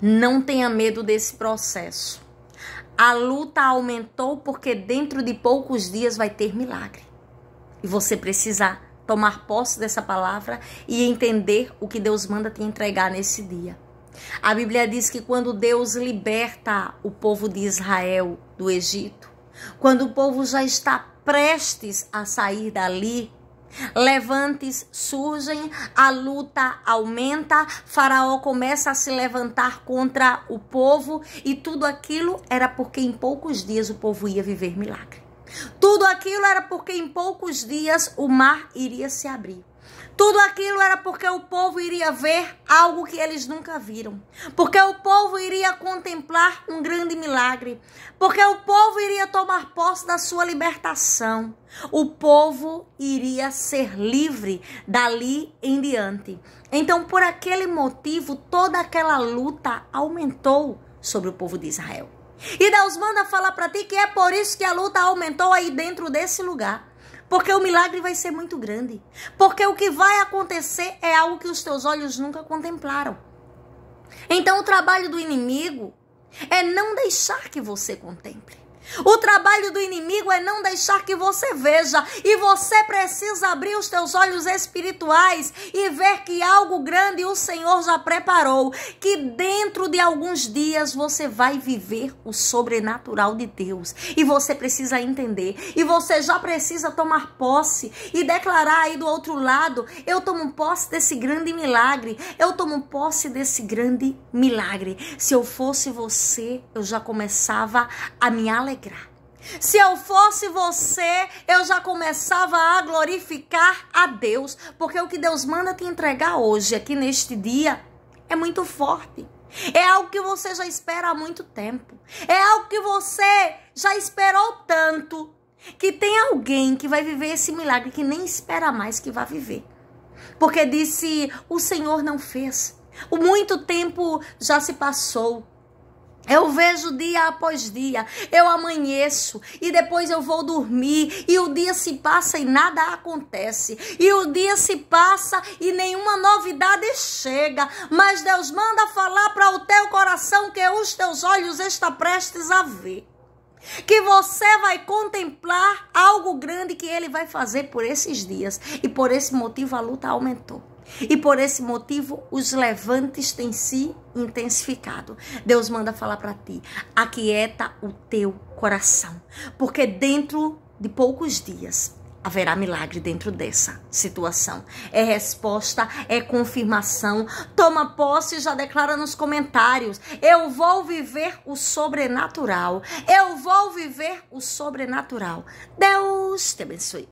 Não tenha medo desse processo. A luta aumentou porque dentro de poucos dias vai ter milagre. E você precisa tomar posse dessa palavra e entender o que Deus manda te entregar nesse dia. A Bíblia diz que quando Deus liberta o povo de Israel do Egito, quando o povo já está prestes a sair dali, Levantes surgem, a luta aumenta, Faraó começa a se levantar contra o povo e tudo aquilo era porque em poucos dias o povo ia viver milagre. Tudo aquilo era porque em poucos dias o mar iria se abrir. Tudo aquilo era porque o povo iria ver algo que eles nunca viram. Porque o povo iria contemplar um grande milagre. Porque o povo iria tomar posse da sua libertação. O povo iria ser livre dali em diante. Então, por aquele motivo, toda aquela luta aumentou sobre o povo de Israel. E Deus manda falar para ti que é por isso que a luta aumentou aí dentro desse lugar. Porque o milagre vai ser muito grande. Porque o que vai acontecer é algo que os teus olhos nunca contemplaram. Então, o trabalho do inimigo é não deixar que você contemple. O trabalho do inimigo é não deixar que você veja, e você precisa abrir os teus olhos espirituais e ver que algo grande o Senhor já preparou, que dentro de alguns dias você vai viver o sobrenatural de Deus. E você precisa entender, e você já precisa tomar posse e declarar aí do outro lado, eu tomo posse desse grande milagre, eu tomo posse desse grande milagre. Se eu fosse você, eu já começava a me alegrar se eu fosse você, eu já começava a glorificar a Deus, porque o que Deus manda te entregar hoje, aqui neste dia, é muito forte. É algo que você já espera há muito tempo. É algo que você já esperou tanto que tem alguém que vai viver esse milagre que nem espera mais que vai viver. Porque disse: "O Senhor não fez. O muito tempo já se passou. Eu vejo dia após dia, eu amanheço e depois eu vou dormir e o dia se passa e nada acontece. E o dia se passa e nenhuma novidade chega, mas Deus manda falar para o teu coração que os teus olhos estão prestes a ver. Que você vai contemplar algo grande que ele vai fazer por esses dias e por esse motivo a luta aumentou. E por esse motivo, os levantes têm se intensificado. Deus manda falar para ti: aquieta o teu coração, porque dentro de poucos dias haverá milagre dentro dessa situação. É resposta, é confirmação. Toma posse e já declara nos comentários. Eu vou viver o sobrenatural. Eu vou viver o sobrenatural. Deus te abençoe.